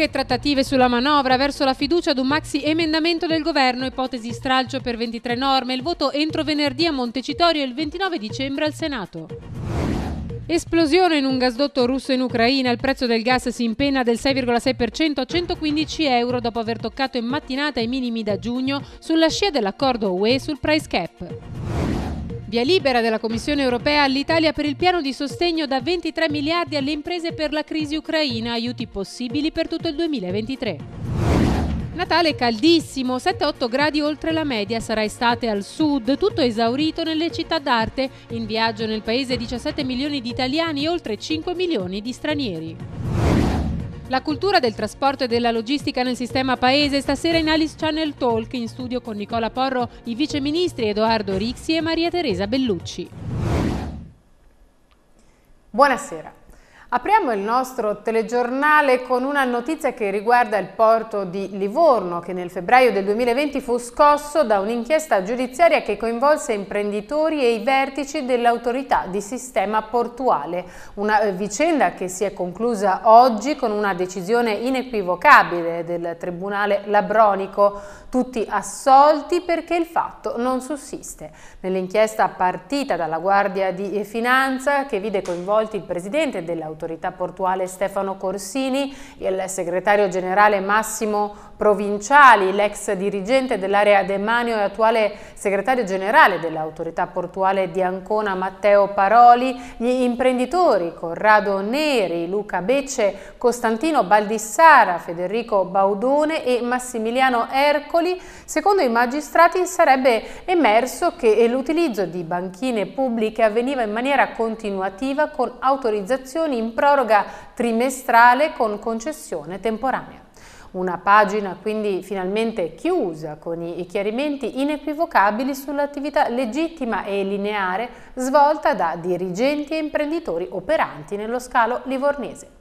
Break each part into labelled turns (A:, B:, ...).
A: Lunghe trattative sulla manovra verso la fiducia ad un maxi emendamento del governo, ipotesi stralcio per 23 norme, il voto entro venerdì a Montecitorio e il 29 dicembre al Senato. Esplosione in un gasdotto russo in Ucraina, il prezzo del gas si impenna del 6,6% a 115 euro dopo aver toccato in mattinata i minimi da giugno sulla scia dell'accordo UE sul price cap. Via libera della Commissione europea all'Italia per il piano di sostegno da 23 miliardi alle imprese per la crisi ucraina, aiuti possibili per tutto il 2023. Natale caldissimo, 7-8 gradi oltre la media, sarà estate al sud, tutto esaurito nelle città d'arte, in viaggio nel paese 17 milioni di italiani e oltre 5 milioni di stranieri. La cultura del trasporto e della logistica nel sistema paese stasera in Alice Channel Talk in studio con Nicola Porro, i viceministri Edoardo Rixi e Maria Teresa Bellucci. Buonasera. Apriamo il nostro telegiornale con una notizia che riguarda il porto di Livorno che nel febbraio del 2020 fu scosso da un'inchiesta giudiziaria che coinvolse imprenditori e i vertici dell'autorità di sistema portuale. Una eh, vicenda che si è conclusa oggi con una decisione inequivocabile del Tribunale Labronico tutti assolti perché il fatto non sussiste. Nell'inchiesta partita dalla Guardia di Finanza, che vide coinvolti il presidente dell'autorità portuale Stefano Corsini, il segretario generale Massimo provinciali, l'ex dirigente dell'area De Manio e attuale segretario generale dell'autorità portuale di Ancona Matteo Paroli, gli imprenditori Corrado Neri, Luca Becce, Costantino Baldissara, Federico Baudone e Massimiliano Ercoli, secondo i magistrati sarebbe emerso che l'utilizzo di banchine pubbliche avveniva in maniera continuativa con autorizzazioni in proroga trimestrale con concessione temporanea una pagina quindi finalmente chiusa con i chiarimenti inequivocabili sull'attività legittima e lineare svolta da dirigenti e imprenditori operanti nello scalo livornese.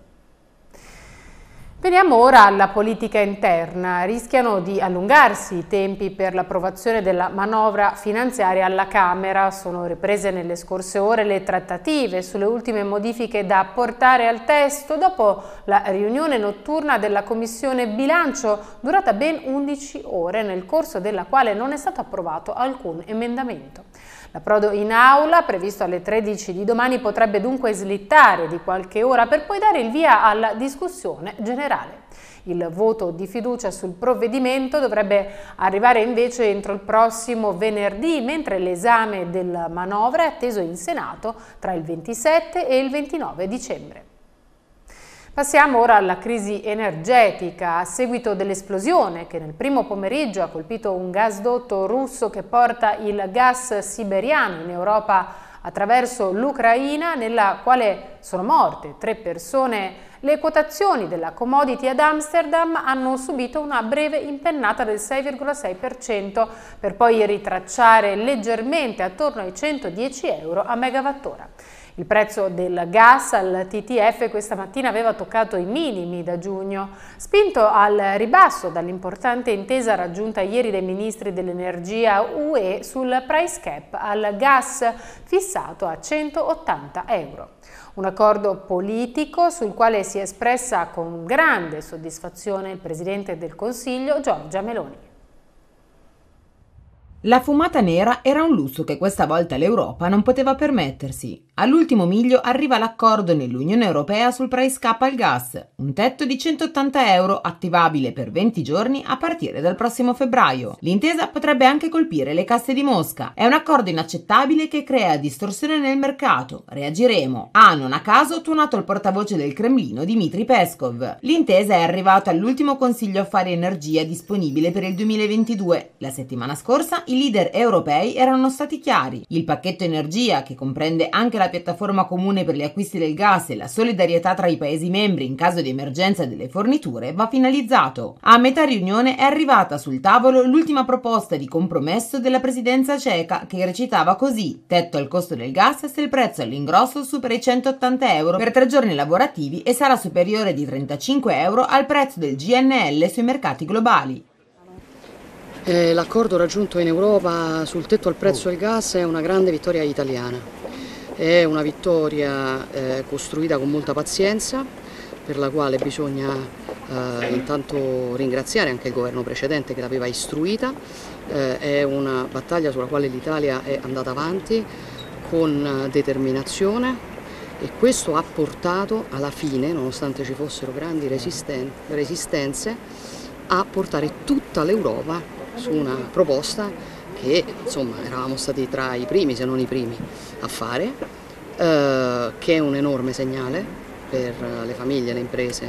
A: Veniamo ora alla politica interna. Rischiano di allungarsi i tempi per l'approvazione della manovra finanziaria alla Camera. Sono riprese nelle scorse ore le trattative sulle ultime modifiche da apportare al testo dopo la riunione notturna della Commissione Bilancio durata ben 11 ore nel corso della quale non è stato approvato alcun emendamento. L'approdo in aula, previsto alle 13 di domani, potrebbe dunque slittare di qualche ora per poi dare il via alla discussione generale. Il voto di fiducia sul provvedimento dovrebbe arrivare invece entro il prossimo venerdì, mentre l'esame della manovra è atteso in Senato tra il 27 e il 29 dicembre. Passiamo ora alla crisi energetica. A seguito dell'esplosione che nel primo pomeriggio ha colpito un gasdotto russo che porta il gas siberiano in Europa attraverso l'Ucraina, nella quale sono morte tre persone, le quotazioni della commodity ad Amsterdam hanno subito una breve impennata del 6,6% per poi ritracciare leggermente attorno ai 110 euro a megawattora. Il prezzo del gas al TTF questa mattina aveva toccato i minimi da giugno, spinto al ribasso dall'importante intesa raggiunta ieri dai ministri dell'energia UE sul price cap al gas fissato a 180 euro. Un accordo politico sul quale si è espressa con grande soddisfazione il Presidente del Consiglio Giorgia Meloni.
B: La fumata nera era un lusso che questa volta l'Europa non poteva permettersi. All'ultimo miglio arriva l'accordo nell'Unione Europea sul price cap al gas, un tetto di 180 euro attivabile per 20 giorni a partire dal prossimo febbraio. L'intesa potrebbe anche colpire le casse di Mosca. È un accordo inaccettabile che crea distorsione nel mercato. Reagiremo. Ha ah, non a caso tuonato il portavoce del Cremlino Dmitry Peskov. L'intesa è arrivata all'ultimo Consiglio Affari Energia disponibile per il 2022. La settimana scorsa i leader europei erano stati chiari. Il pacchetto energia, che comprende anche la piattaforma comune per gli acquisti del gas e la solidarietà tra i Paesi membri in caso di emergenza delle forniture, va finalizzato. A metà riunione è arrivata sul tavolo l'ultima proposta di compromesso della presidenza ceca, che recitava così: tetto al costo del gas se il prezzo all'ingrosso supera i 180 euro per tre giorni lavorativi e sarà superiore di 35 euro al prezzo del GNL sui mercati globali.
C: Eh, l'accordo raggiunto in Europa sul tetto al prezzo oh. del gas è una grande vittoria italiana, è una vittoria eh, costruita con molta pazienza per la quale bisogna eh, intanto ringraziare anche il governo precedente che l'aveva istruita, eh, è una battaglia sulla quale l'Italia è andata avanti con eh, determinazione, e questo ha portato alla fine, nonostante ci fossero grandi resistenze, a portare tutta l'Europa su una proposta che insomma eravamo stati tra i primi, se non i primi, a fare, eh, che è un enorme segnale per eh, le famiglie, e le imprese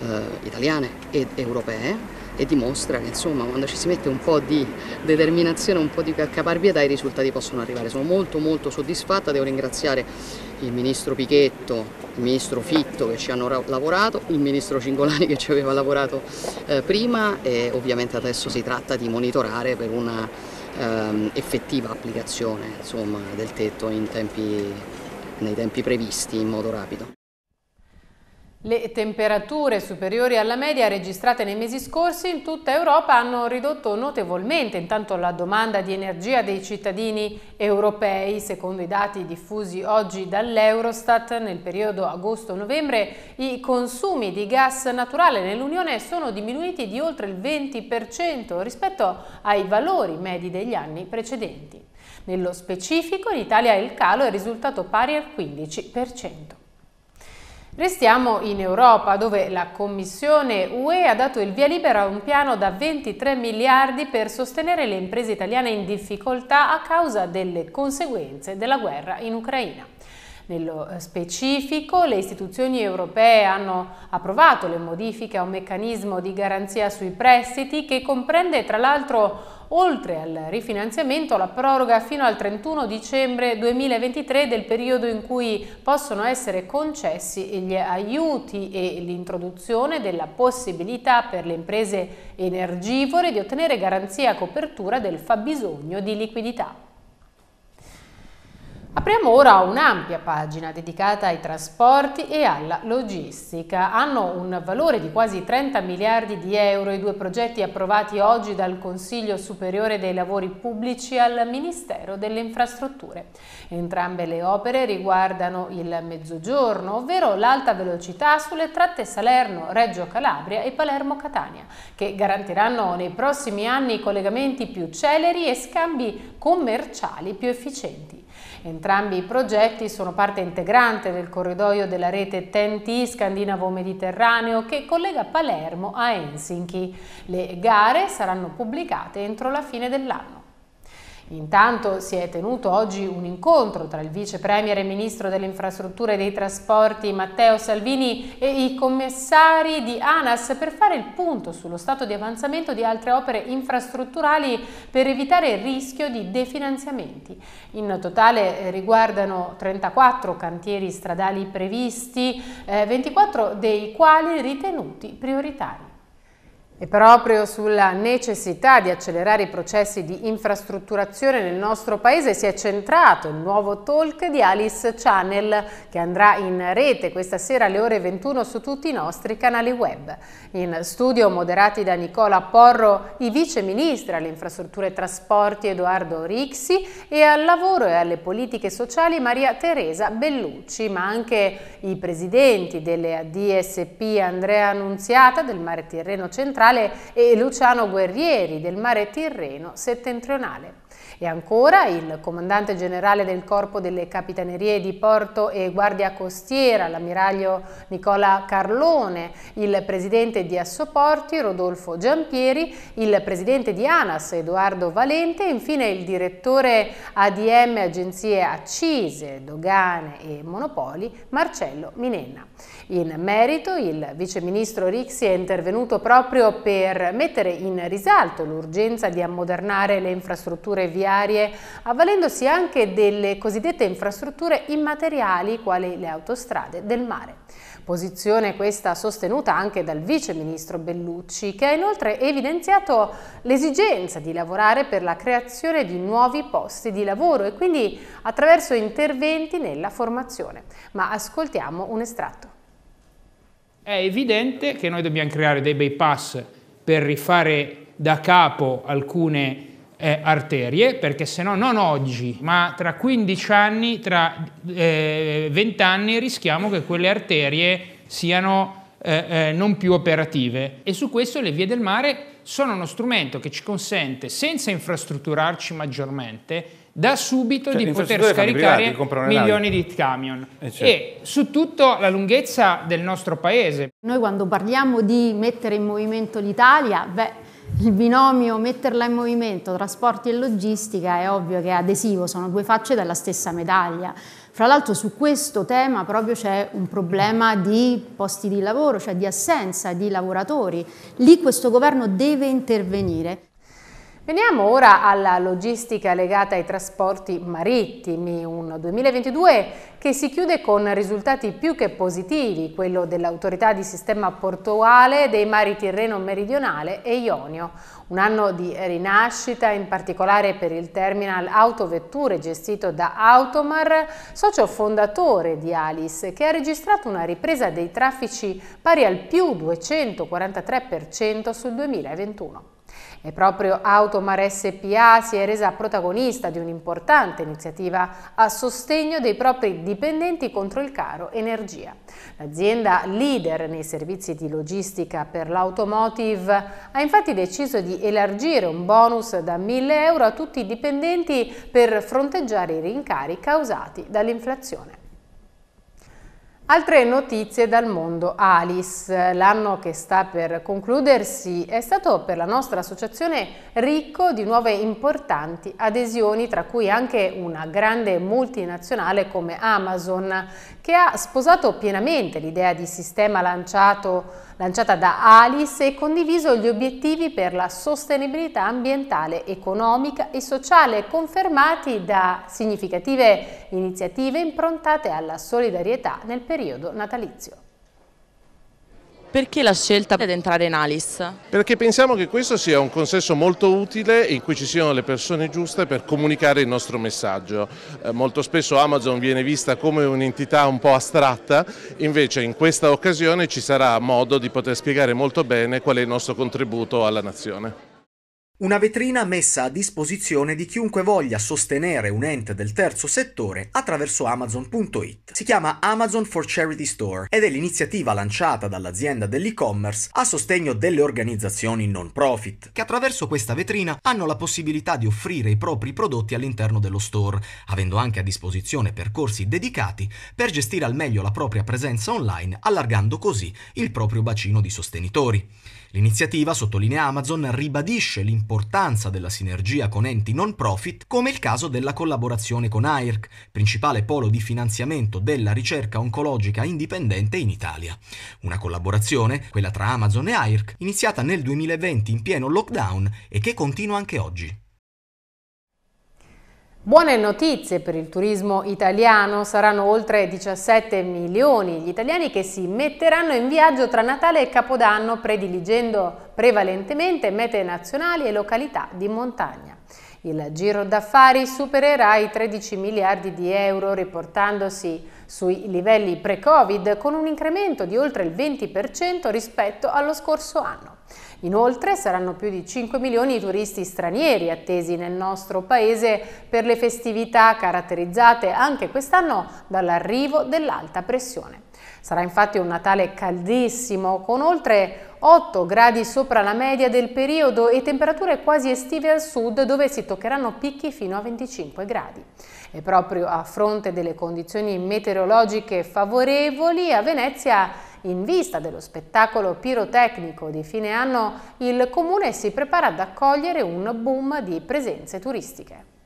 C: eh, italiane ed europee e dimostra che insomma quando ci si mette un po' di determinazione, un po' di caparbietà i risultati possono arrivare. Sono molto molto soddisfatta, devo ringraziare il ministro Pichetto, il ministro Fitto che ci hanno lavorato, il ministro Cingolani che ci aveva lavorato eh, prima e ovviamente adesso si tratta di monitorare per una ehm, effettiva applicazione insomma, del tetto tempi, nei tempi previsti in modo rapido.
A: Le temperature superiori alla media registrate nei mesi scorsi in tutta Europa hanno ridotto notevolmente intanto la domanda di energia dei cittadini europei. Secondo i dati diffusi oggi dall'Eurostat, nel periodo agosto-novembre i consumi di gas naturale nell'Unione sono diminuiti di oltre il 20% rispetto ai valori medi degli anni precedenti. Nello specifico in Italia il calo è risultato pari al 15%. Restiamo in Europa dove la Commissione UE ha dato il via libera a un piano da 23 miliardi per sostenere le imprese italiane in difficoltà a causa delle conseguenze della guerra in Ucraina. Nello eh, specifico, le istituzioni europee hanno approvato le modifiche a un meccanismo di garanzia sui prestiti che comprende tra l'altro oltre al rifinanziamento la proroga fino al 31 dicembre 2023 del periodo in cui possono essere concessi gli aiuti e l'introduzione della possibilità per le imprese energivore di ottenere garanzia a copertura del fabbisogno di liquidità. Apriamo ora un'ampia pagina dedicata ai trasporti e alla logistica. Hanno un valore di quasi 30 miliardi di euro i due progetti approvati oggi dal Consiglio Superiore dei Lavori Pubblici al Ministero delle Infrastrutture. Entrambe le opere riguardano il mezzogiorno, ovvero l'alta velocità sulle tratte Salerno-Reggio Calabria e Palermo-Catania, che garantiranno nei prossimi anni collegamenti più celeri e scambi commerciali più efficienti. Entrambi i progetti sono parte integrante del corridoio della rete TEN-T scandinavo-mediterraneo che collega Palermo a Helsinki. Le gare saranno pubblicate entro la fine dell'anno. Intanto si è tenuto oggi un incontro tra il vice premier e ministro delle infrastrutture e dei trasporti Matteo Salvini e i commissari di ANAS per fare il punto sullo stato di avanzamento di altre opere infrastrutturali per evitare il rischio di definanziamenti. In totale eh, riguardano 34 cantieri stradali previsti, 24 eh, dei quali ritenuti prioritari. E proprio sulla necessità di accelerare i processi di infrastrutturazione nel nostro paese si è centrato il nuovo talk di Alice Channel che andrà in rete questa sera alle ore 21 su tutti i nostri canali web. In studio moderati da Nicola Porro i vice ministri alle infrastrutture e trasporti Edoardo Rixi e al lavoro e alle politiche sociali Maria Teresa Bellucci, ma anche i presidenti delle ADSP Andrea Annunziata del Mare Tirreno Centrale Generale e Luciano Guerrieri del Mare Tirreno settentrionale. E ancora il comandante generale del Corpo delle Capitanerie di Porto e Guardia Costiera, l'ammiraglio Nicola Carlone, il presidente di Assoporti, Rodolfo Giampieri, il presidente di ANAS, Edoardo Valente, e infine il direttore ADM Agenzie Accise, Dogane e Monopoli, Marcello Minenna. In merito il viceministro Rixi è intervenuto proprio per mettere in risalto l'urgenza di ammodernare le infrastrutture viarie avvalendosi anche delle cosiddette infrastrutture immateriali quali le autostrade del mare. Posizione questa sostenuta anche dal viceministro Bellucci che ha inoltre evidenziato l'esigenza di lavorare per la creazione di nuovi posti di lavoro e quindi attraverso interventi nella formazione. Ma ascoltiamo un estratto è evidente che noi dobbiamo creare dei bypass per rifare da capo alcune eh, arterie, perché se no non oggi, ma tra 15 anni, tra eh, 20 anni rischiamo che quelle arterie siano eh, eh, non più
D: operative.
A: E su questo le vie del mare sono uno strumento che ci consente, senza infrastrutturarci maggiormente, da subito cioè, di poter scaricare milioni di camion e, eh, certo. e su tutta la lunghezza del nostro paese. Noi quando parliamo di mettere in movimento l'Italia, beh, il binomio metterla in movimento trasporti e logistica è ovvio che è adesivo, sono due facce della stessa medaglia. Fra l'altro su questo tema proprio c'è un problema di posti di lavoro, cioè di assenza di lavoratori. Lì questo governo deve intervenire. Veniamo ora alla logistica legata ai trasporti marittimi, un 2022 che si chiude con risultati più che positivi, quello dell'autorità di sistema portuale dei mari Tirreno meridionale e Ionio. Un anno di rinascita in particolare per il terminal autovetture gestito da Automar, socio fondatore di Alice, che ha registrato una ripresa dei traffici pari al più 243% sul 2021. E proprio Automar SPA si è resa protagonista di un'importante iniziativa a sostegno dei propri dipendenti contro il caro energia. L'azienda leader nei servizi di logistica per l'automotive ha infatti deciso di elargire un bonus da 1000 euro a tutti i dipendenti per fronteggiare i rincari causati dall'inflazione. Altre notizie dal mondo Alice. L'anno che sta per concludersi è stato per la nostra associazione ricco di nuove importanti adesioni, tra cui anche una grande multinazionale come Amazon, che ha sposato pienamente l'idea di sistema lanciato lanciata da Alice e condiviso gli obiettivi per la sostenibilità ambientale, economica e sociale, confermati da significative iniziative improntate alla solidarietà nel periodo natalizio. Perché la scelta
B: di entrare in Alice?
D: Perché pensiamo che questo sia un consesso molto utile in cui ci siano le persone giuste per comunicare il nostro messaggio. Eh, molto spesso Amazon viene vista come un'entità un po' astratta, invece in questa occasione ci sarà modo di poter spiegare molto bene qual è il nostro contributo alla nazione. Una vetrina messa a disposizione di chiunque voglia sostenere un ente del terzo settore attraverso Amazon.it. Si chiama Amazon for Charity Store ed è l'iniziativa lanciata dall'azienda dell'e-commerce a sostegno delle organizzazioni non profit, che attraverso questa vetrina hanno la possibilità di offrire i propri prodotti all'interno dello store, avendo anche a disposizione percorsi dedicati per gestire al meglio la propria presenza online, allargando così il proprio bacino di sostenitori. L'iniziativa, sottolinea Amazon, ribadisce l'importanza della sinergia con enti non profit, come il caso della collaborazione con AIRC, principale polo di finanziamento della ricerca oncologica indipendente in Italia. Una collaborazione, quella tra Amazon e AIRC, iniziata nel 2020 in pieno lockdown e che continua anche oggi.
A: Buone notizie per il turismo italiano, saranno oltre 17 milioni gli italiani che si metteranno in viaggio tra Natale e Capodanno prediligendo prevalentemente mete nazionali e località di montagna. Il giro d'affari supererà i 13 miliardi di euro riportandosi sui livelli pre-Covid con un incremento di oltre il 20% rispetto allo scorso anno. Inoltre saranno più di 5 milioni di turisti stranieri attesi nel nostro paese per le festività caratterizzate anche quest'anno dall'arrivo dell'alta pressione. Sarà infatti un Natale caldissimo con oltre 8 gradi sopra la media del periodo e temperature quasi estive al sud dove si toccheranno picchi fino a 25 gradi. E proprio a fronte delle condizioni meteorologiche favorevoli a Venezia in vista dello spettacolo pirotecnico di fine anno, il comune si prepara ad accogliere un boom di presenze turistiche.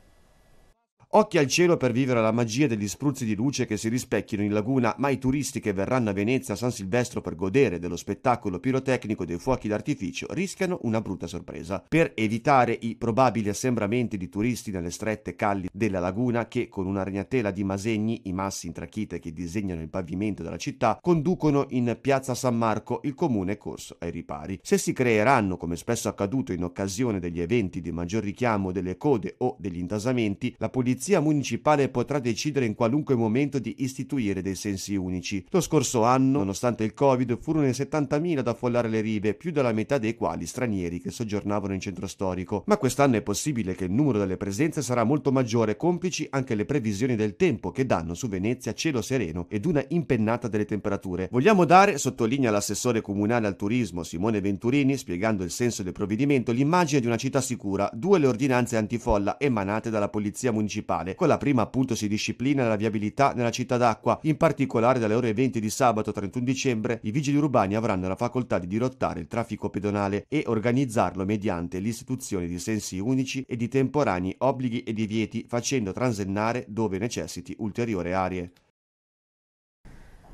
D: Occhi al cielo per vivere la magia degli spruzzi di luce che si rispecchiano in laguna, ma i turisti che verranno a Venezia a San Silvestro per godere dello spettacolo pirotecnico dei fuochi d'artificio rischiano una brutta sorpresa. Per evitare i probabili assembramenti di turisti nelle strette calli della laguna che con una ragnatela di masegni, i massi in trachite che disegnano il pavimento della città, conducono in piazza San Marco il comune corso ai ripari. Se si creeranno, come spesso accaduto in occasione degli eventi di maggior richiamo delle code o degli intasamenti, la polizia polizia municipale potrà decidere in qualunque momento di istituire dei sensi unici. Lo scorso anno, nonostante il Covid, furono 70.000 ad affollare le rive, più della metà dei quali stranieri che soggiornavano in centro storico. Ma quest'anno è possibile che il numero delle presenze sarà molto maggiore, complici anche le previsioni del tempo che danno su Venezia cielo sereno ed una impennata delle temperature. Vogliamo dare, sottolinea l'assessore comunale al turismo Simone Venturini, spiegando il senso del provvedimento, l'immagine di una città sicura, due le ordinanze antifolla emanate dalla polizia municipale principale. Con la prima appunto si disciplina la viabilità nella città d'acqua, in particolare dalle ore 20 di sabato 31 dicembre i vigili urbani avranno la facoltà di dirottare il traffico pedonale e organizzarlo mediante l'istituzione di sensi unici e di temporanei obblighi e divieti facendo transennare dove necessiti ulteriori aree.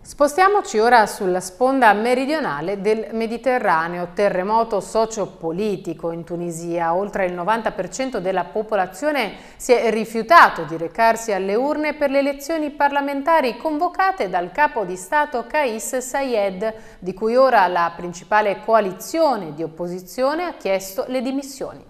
A: Spostiamoci ora sulla sponda meridionale del Mediterraneo, terremoto sociopolitico in Tunisia. Oltre il 90% della popolazione si è rifiutato di recarsi alle urne per le elezioni parlamentari convocate dal capo di Stato Kais Sayed, di cui ora la principale coalizione di opposizione ha chiesto le dimissioni.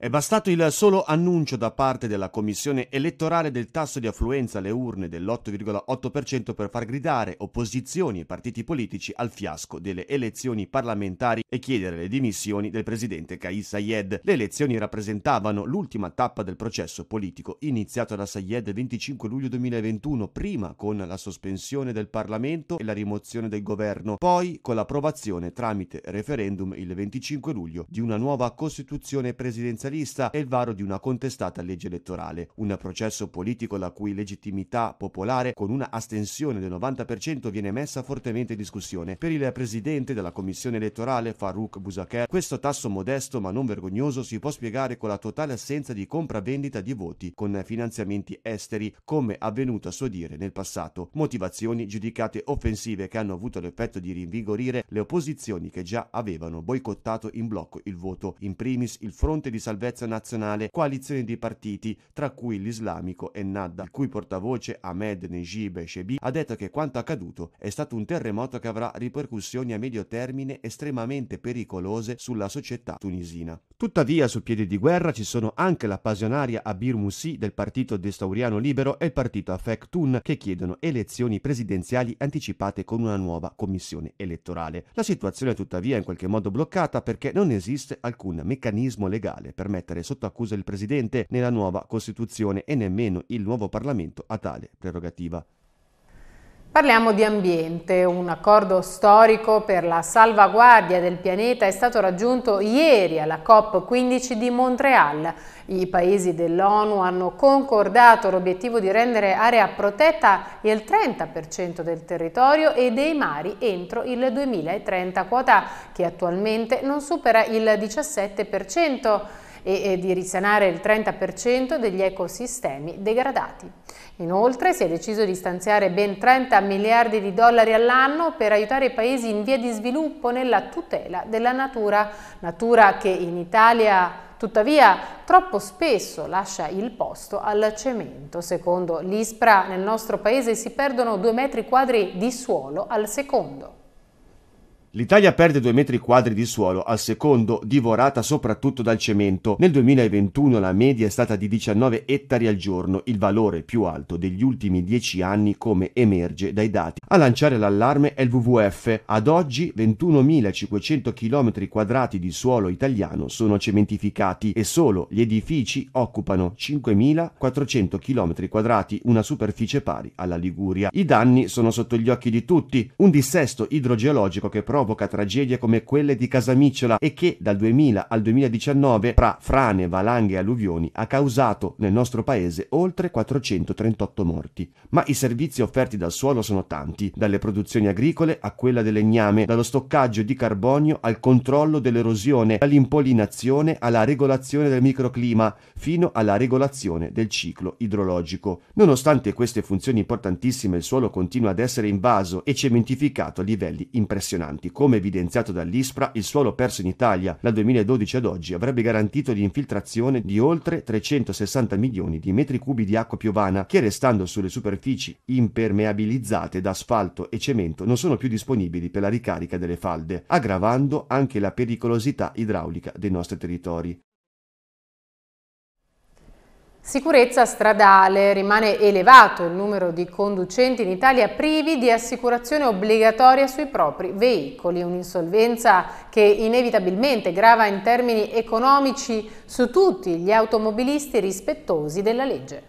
D: È bastato il solo annuncio da parte della commissione elettorale del tasso di affluenza alle urne dell'8,8% per far gridare opposizioni e partiti politici al fiasco delle elezioni parlamentari e chiedere le dimissioni del presidente Kais Sayed. Le elezioni rappresentavano l'ultima tappa del processo politico iniziato da Sayed il 25 luglio 2021, prima con la sospensione del Parlamento e la rimozione del governo, poi con l'approvazione tramite referendum il 25 luglio di una nuova Costituzione presidenziale universalista e il varo di una contestata legge elettorale, un processo politico la cui legittimità popolare con una astensione del 90% viene messa fortemente in discussione. Per il presidente della commissione elettorale Farouk Bouzaker, questo tasso modesto ma non vergognoso si può spiegare con la totale assenza di compravendita di voti con finanziamenti esteri, come avvenuto a suo dire nel passato. Motivazioni giudicate offensive che hanno avuto l'effetto di rinvigorire le opposizioni che già avevano boicottato in blocco il voto, in primis il fronte di salvezza Salvezza Nazionale coalizione di partiti, tra cui l'islamico e Nadda, il cui portavoce Ahmed Nejib Shebi ha detto che quanto accaduto è stato un terremoto che avrà ripercussioni a medio termine estremamente pericolose sulla società tunisina. Tuttavia, sul piede di guerra ci sono anche la passionaria Abir Moussi del partito Destauriano Libero e il partito Afek Tun che chiedono elezioni presidenziali anticipate con una nuova commissione elettorale. La situazione è tuttavia in qualche modo bloccata perché non esiste alcun meccanismo legale per mettere sotto accusa il Presidente nella nuova Costituzione e nemmeno il nuovo Parlamento a tale prerogativa.
A: Parliamo di ambiente. Un accordo storico per la salvaguardia del pianeta è stato raggiunto ieri alla COP15 di Montreal. I paesi dell'ONU hanno concordato l'obiettivo di rendere area protetta il 30% del territorio e dei mari entro il 2030, quota che attualmente non supera il 17% e, di risanare il 30% degli ecosistemi degradati. Inoltre si è deciso di stanziare ben 30 miliardi di dollari all'anno per aiutare i paesi in via di sviluppo nella tutela della natura, natura che in Italia Tuttavia, troppo spesso lascia il posto al cemento. Secondo l'ISPRA, nel nostro paese si perdono 2 metri quadri di suolo al secondo.
D: L'Italia perde 2 metri quadri di suolo al secondo, divorata soprattutto dal cemento. Nel 2021 la media è stata di 19 ettari al giorno, il valore più alto degli ultimi 10 anni come emerge dai dati. A lanciare l'allarme è il WWF. Ad oggi 21.500 km quadrati di suolo italiano sono cementificati e solo gli edifici occupano 5.400 km quadrati, una superficie pari alla Liguria. I danni sono sotto gli occhi di tutti, un dissesto idrogeologico che provoca provoca tragedie come quelle di Casamicciola e che dal 2000 al 2019 tra frane, valanghe e alluvioni ha causato nel nostro paese oltre 438 morti. Ma i servizi offerti dal suolo sono tanti, dalle produzioni agricole a quella del legname, dallo stoccaggio di carbonio al controllo dell'erosione, dall'impollinazione alla regolazione del microclima, fino alla regolazione del ciclo idrologico. Nonostante queste funzioni importantissime il suolo continua ad essere invaso e cementificato a livelli impressionanti. Infatti, come evidenziato dall'ISPRA, il suolo perso in Italia dal 2012 ad oggi avrebbe garantito l'infiltrazione di oltre 360 milioni di metri cubi di acqua piovana che restando sulle superfici impermeabilizzate da asfalto e cemento non sono più disponibili per la ricarica delle falde, aggravando anche la pericolosità idraulica dei nostri territori.
A: Sicurezza stradale. Rimane elevato il numero di conducenti in Italia privi di assicurazione obbligatoria sui propri veicoli, un'insolvenza che inevitabilmente grava in termini economici su tutti gli automobilisti rispettosi della legge.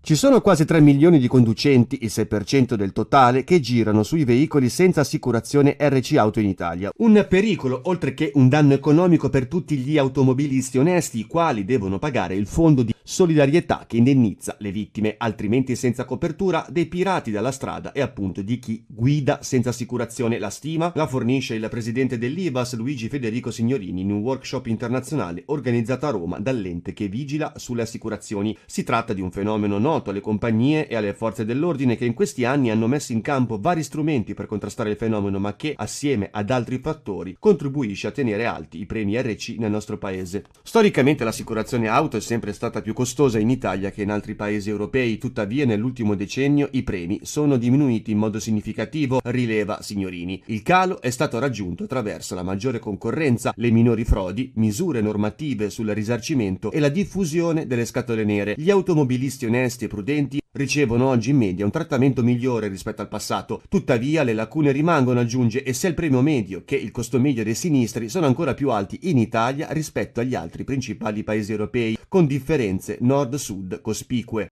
D: Ci sono quasi 3 milioni di conducenti, il 6% del totale, che girano sui veicoli senza assicurazione RC Auto in Italia. Un pericolo, oltre che un danno economico per tutti gli automobilisti onesti, i quali devono pagare il fondo di solidarietà che indennizza le vittime, altrimenti senza copertura, dei pirati dalla strada e appunto di chi guida senza assicurazione. La stima la fornisce il presidente dell'IBAS Luigi Federico Signorini in un workshop internazionale organizzato a Roma dall'ente che vigila sulle assicurazioni. Si tratta di un fenomeno noto alle compagnie e alle forze dell'ordine che in questi anni hanno messo in campo vari strumenti per contrastare il fenomeno, ma che assieme ad altri fattori contribuisce a tenere alti i premi RC nel nostro paese. Storicamente l'assicurazione auto è sempre stata più costosa in Italia che in altri paesi europei, tuttavia nell'ultimo decennio i premi sono diminuiti in modo significativo, rileva Signorini. Il calo è stato raggiunto attraverso la maggiore concorrenza, le minori frodi, misure normative sul risarcimento e la diffusione delle scatole nere. Gli automobilisti onesti e prudenti ricevono oggi in media un trattamento migliore rispetto al passato. Tuttavia le lacune rimangono, aggiunge, e sia il premio medio che il costo medio dei sinistri sono ancora più alti in Italia rispetto agli altri principali paesi europei, con differenze nord-sud cospicue.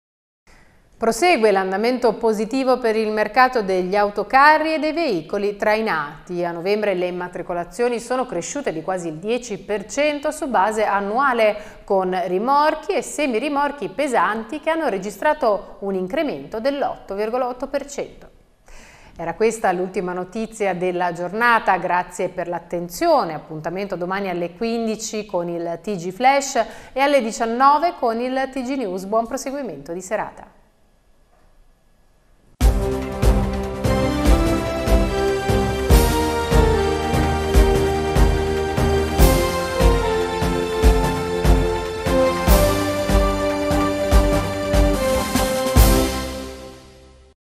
A: Prosegue l'andamento positivo per il mercato degli autocarri e dei veicoli trainati. A novembre le immatricolazioni sono cresciute di quasi il 10% su base annuale, con rimorchi e semirimorchi pesanti che hanno registrato un incremento dell'8,8%. Era questa l'ultima notizia della giornata, grazie per l'attenzione, appuntamento domani alle 15 con il TG Flash e alle 19 con il TG News. Buon proseguimento di serata.